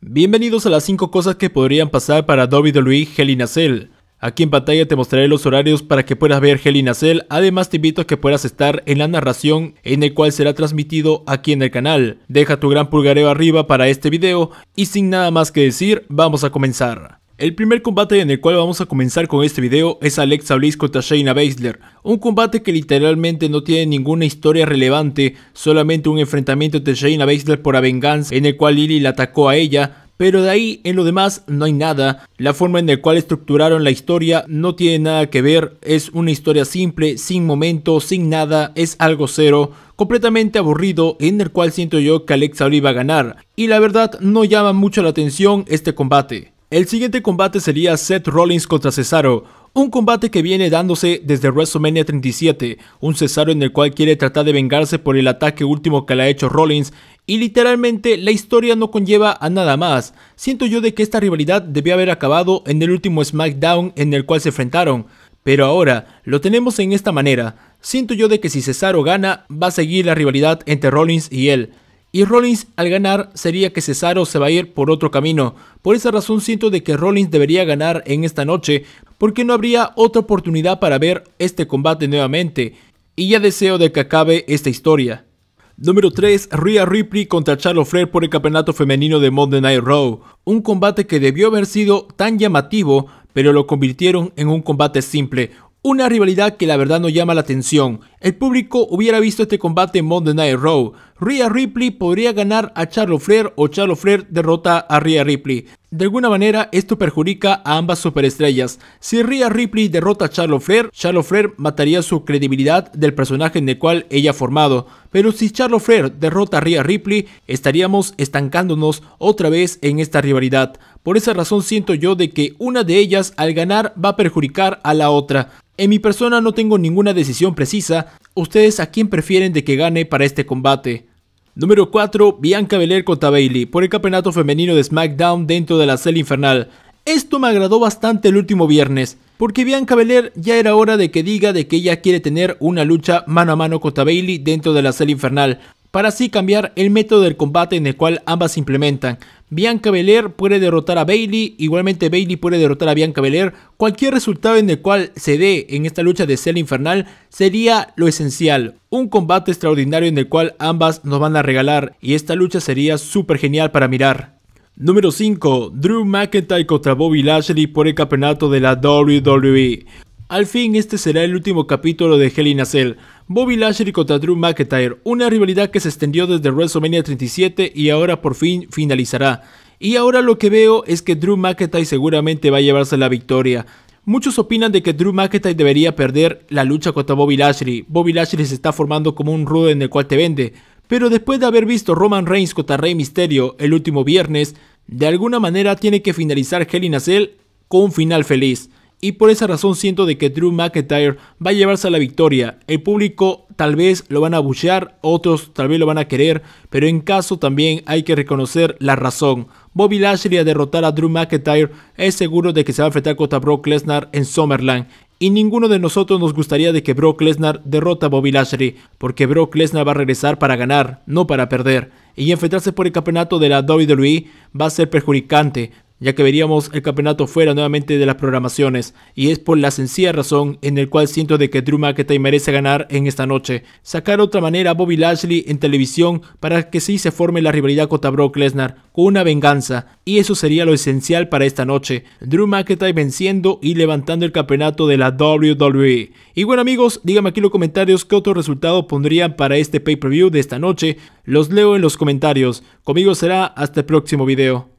Bienvenidos a las 5 cosas que podrían pasar para WWE Luis in a Aquí en pantalla te mostraré los horarios para que puedas ver Hell además te invito a que puedas estar en la narración en el cual será transmitido aquí en el canal. Deja tu gran pulgareo arriba para este video y sin nada más que decir, vamos a comenzar. El primer combate en el cual vamos a comenzar con este video es Alexa Bliss contra Shayna Baszler, un combate que literalmente no tiene ninguna historia relevante, solamente un enfrentamiento de Shayna Baszler por la venganza en el cual Lily la atacó a ella, pero de ahí en lo demás no hay nada. La forma en la cual estructuraron la historia no tiene nada que ver, es una historia simple, sin momento, sin nada, es algo cero, completamente aburrido en el cual siento yo que Alexa Bliss va a ganar. Y la verdad no llama mucho la atención este combate. El siguiente combate sería Seth Rollins contra Cesaro, un combate que viene dándose desde WrestleMania 37, un Cesaro en el cual quiere tratar de vengarse por el ataque último que le ha hecho Rollins y literalmente la historia no conlleva a nada más. Siento yo de que esta rivalidad debía haber acabado en el último SmackDown en el cual se enfrentaron, pero ahora lo tenemos en esta manera. Siento yo de que si Cesaro gana, va a seguir la rivalidad entre Rollins y él y Rollins al ganar sería que Cesaro se va a ir por otro camino. Por esa razón siento de que Rollins debería ganar en esta noche, porque no habría otra oportunidad para ver este combate nuevamente, y ya deseo de que acabe esta historia. Número 3, Rhea Ripley contra Charlotte Flair por el campeonato femenino de Monday Night Raw. Un combate que debió haber sido tan llamativo, pero lo convirtieron en un combate simple. Una rivalidad que la verdad no llama la atención. El público hubiera visto este combate en Monday Night Raw. Rhea Ripley podría ganar a Charlotte Flair o Charlotte Flair derrota a Rhea Ripley. De alguna manera esto perjudica a ambas superestrellas. Si Rhea Ripley derrota a Charlotte Flair, Charlotte Flair mataría su credibilidad del personaje en el cual ella ha formado. Pero si Charlotte Flair derrota a Rhea Ripley, estaríamos estancándonos otra vez en esta rivalidad. Por esa razón siento yo de que una de ellas al ganar va a perjudicar a la otra. En mi persona no tengo ninguna decisión precisa, ¿ustedes a quién prefieren de que gane para este combate? Número 4, Bianca Belair contra Bailey por el campeonato femenino de SmackDown dentro de la cel infernal. Esto me agradó bastante el último viernes, porque Bianca Belair ya era hora de que diga de que ella quiere tener una lucha mano a mano contra Bailey dentro de la cel infernal para así cambiar el método del combate en el cual ambas se implementan. Bianca Belair puede derrotar a Bailey, igualmente Bailey puede derrotar a Bianca Belair. Cualquier resultado en el cual se dé en esta lucha de cel infernal sería lo esencial. Un combate extraordinario en el cual ambas nos van a regalar y esta lucha sería súper genial para mirar. Número 5. Drew McIntyre contra Bobby Lashley por el campeonato de la WWE. Al fin este será el último capítulo de Hell in a Cell. Bobby Lashley contra Drew McIntyre, una rivalidad que se extendió desde WrestleMania 37 y ahora por fin finalizará. Y ahora lo que veo es que Drew McIntyre seguramente va a llevarse la victoria. Muchos opinan de que Drew McIntyre debería perder la lucha contra Bobby Lashley. Bobby Lashley se está formando como un rudo en el cual te vende. Pero después de haber visto Roman Reigns contra Rey Mysterio el último viernes, de alguna manera tiene que finalizar Hell in a Cell con un final feliz y por esa razón siento de que Drew McIntyre va a llevarse a la victoria. El público tal vez lo van a bullear, otros tal vez lo van a querer, pero en caso también hay que reconocer la razón. Bobby Lashley a derrotar a Drew McIntyre es seguro de que se va a enfrentar contra Brock Lesnar en Summerland. Y ninguno de nosotros nos gustaría de que Brock Lesnar derrota a Bobby Lashley, porque Brock Lesnar va a regresar para ganar, no para perder. Y enfrentarse por el campeonato de la WWE va a ser perjudicante, ya que veríamos el campeonato fuera nuevamente de las programaciones, y es por la sencilla razón en el cual siento de que Drew McIntyre merece ganar en esta noche. Sacar otra manera a Bobby Lashley en televisión para que sí se forme la rivalidad contra Brock Lesnar, con una venganza, y eso sería lo esencial para esta noche. Drew McIntyre venciendo y levantando el campeonato de la WWE. Y bueno amigos, díganme aquí en los comentarios qué otro resultado pondrían para este pay-per-view de esta noche. Los leo en los comentarios. Conmigo será hasta el próximo video.